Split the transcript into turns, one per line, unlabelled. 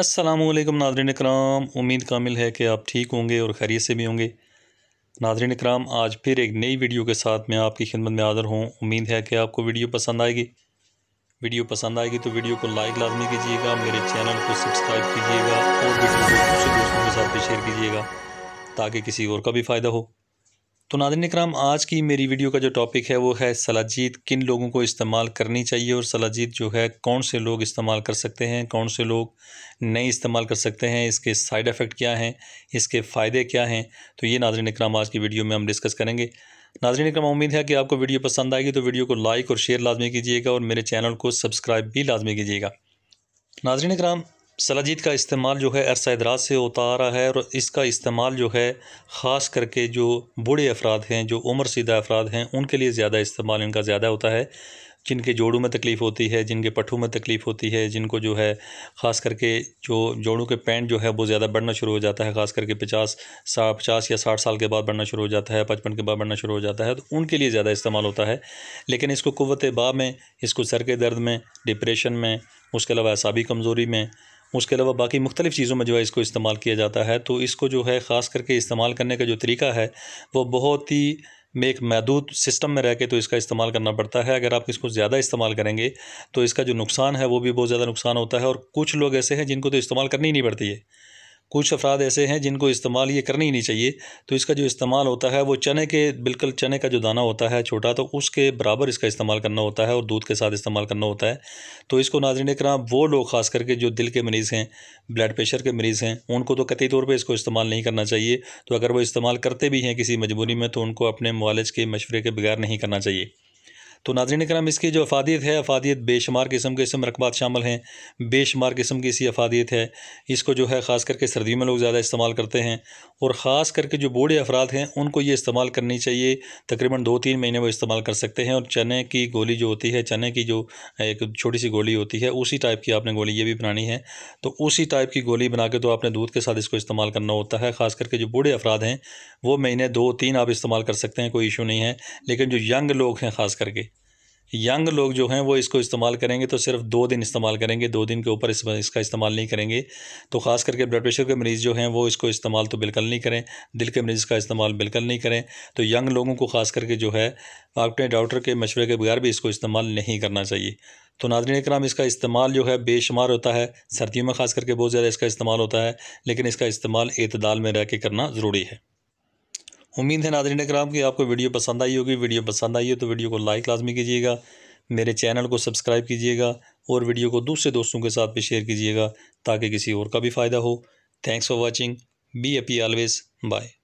Aslam Nadreen कराम उम्मीद कामिल है कि आप ठीक होंगे और खैरियत से भी होंगे नादरीन कराम आज फिर एक नई वीडियो के साथ मैं आपकी खिदमत में हाज़िर हूँ उम्मीद है कि आपको वीडियो पसंद आएगी वीडियो पसंद आएगी तो वीडियो को लाइक लाजमी कीजिएगा मेरे चैनल को सब्सक्राइब कीजिएगा और वीडियो को दूसरे दोस्तों के साथ भी शेयर कीजिएगा ताकि किसी और का भी फ़ायदा हो तो नादिन कराम आज की मेरी वीडियो का जो टॉपिक है वो है सलाजीत किन लोगों को इस्तेमाल करनी चाहिए और सलाजीत जो है कौन से लोग इस्तेमाल कर सकते हैं कौन से लोग नहीं इस्तेमाल कर सकते हैं इसके साइड इफ़ेक्ट क्या हैं इसके फ़ायदे क्या हैं तो ये नाजरन कराम आज की वीडियो में हम डिस्कस करेंगे नाजरन कराम उम्मीद है कि आपको वीडियो पसंद आएगी तो वीडियो को लाइक और शेयर लाजमी कीजिएगा और मेरे चैनल को सब्सक्राइब भी लाजमी कीजिएगा नाजरन कराम सलाजीत का इस्तेमाल जो है अरसा दराज से होता आ रहा है और इसका इस्तेमाल जो है ख़ास करके जो बूढ़े अफराद हैं जो उम्र सीधा अफराद हैं उनके लिए ज़्यादा इस्तेमाल इनका ज़्यादा होता है जिनके जोड़ों में तकलीफ़ होती है जिनके पट्ठों में तकलीफ़ होती है जिनको जो है ख़ास करके जो जोड़ों के पैंट जो है वो ज़्यादा बढ़ना शुरू हो जाता है ख़ास करके पचास सा पचास या साठ साल के बाद बढ़ना शुरू हो जाता है पचपन के बाद बढ़ना शुरू हो जाता है तो उनके लिए ज़्यादा इस्तेमाल होता है लेकिन इसको कुत बा में इसको सर के दर्द में डिप्रेशन में उसके अलावा असाबी कमज़ोरी में उसके अलावा बाकी मुख्तलिफ़ चीज़ों में जो है इसको इस्तेमाल किया जाता है तो इसको जो है ख़ास करके इस्तेमाल करने का जो तरीका है वो बहुत ही में एक महदूद सिस्टम में रह के तो इसका इस्तेमाल करना पड़ता है अगर आप इसको ज़्यादा इस्तेमाल करेंगे तो इसका जो नुकसान है वो भी बहुत ज़्यादा नुकसान होता है और कुछ लोग ऐसे हैं जिनको तो इस्तेमाल करनी ही नहीं पड़ती है कुछ अफराद ऐसे हैं जिनको इस्तेमाल ये करनी ही नहीं चाहिए तो इसका जो इस्तेमाल होता है वो चने के बिल्कुल चने का जो दाना होता है छोटा तो उसके बराबर इसका इस्तेमाल करना होता है और दूध के साथ इस्तेमाल करना होता है तो इसको नाजरन कर वो लोग ख़ास करके जो दिल के मरीज़ हैं ब्लड प्रेशर के मरीज़ हैं उनको तो कतई तौर पर इसको इस्तेमाल नहीं करना चाहिए तो अगर वो इस्तेमाल करते भी हैं किसी मजबूरी में तो उनको अपने मालज के मशवरे के बगैर नहीं करना चाहिए तो नाजरन कराम इसकी जो अफादियत है अफादियत बेशुमार किस्म के इसम रकबात शामिल हैं बेशुमार किस्म की इसी अफादियत है इसको जो है ख़ास करके सर्दियों में लोग ज़्यादा इस्तेमाल करते हैं और ख़ास करके जो बूढ़े अफराद हैं उनको ये इस्तेमाल करनी चाहिए तकरीबन दो तीन महीने वो इस्तेमाल कर सकते हैं और चने की गोली जो होती है चने की जो एक छोटी सी गोली होती है उसी टाइप की आपने गोली ये भी बनानी है तो उसी टाइप की गोली बना के तो आपने दूध के साथ इसको इस्तेमाल करना होता है ख़ास करके जो बूढ़े अफराद हैं वो महीने दो तीन आप इस्तेमाल कर सकते हैं कोई इशू नहीं है लेकिन जो यंग लोग हैं ख़ास करके यंग लोग जो हैं वो इसको इस्तेमाल करेंगे तो सिर्फ दो दिन इस्तेमाल करेंगे दो दिन के ऊपर इस, इसका इस्तेमाल नहीं करेंगे तो ख़ास करके ब्लड प्रेशर के मरीज़ जो हैं वो इसको इस्तेमाल तो बिल्कुल नहीं करें दिल के मरीज़ का इस्तेमाल बिल्कुल नहीं करें तो यंग लोगों को ख़ास करके जो है अपने डॉक्टर के मशवरे के बगैर भी इसको इस्तेमाल नहीं करना चाहिए तो नाजरन कराम इसका इस्तेमाल जो है बेशुमार होता है सर्दियों में ख़ास करके बहुत ज़्यादा इसका इस्तेमाल होता है लेकिन इसका इस्तेमाल इतदाल में रह के करना ज़रूरी है उम्मीद है नादरीन कराम कि आपको वीडियो पसंद आई होगी वीडियो पसंद आई है तो वीडियो को लाइक लाजमी कीजिएगा मेरे चैनल को सब्सक्राइब कीजिएगा और वीडियो को दूसरे दोस्तों के साथ भी शेयर कीजिएगा ताकि किसी और का भी फ़ायदा हो thanks for watching be happy always bye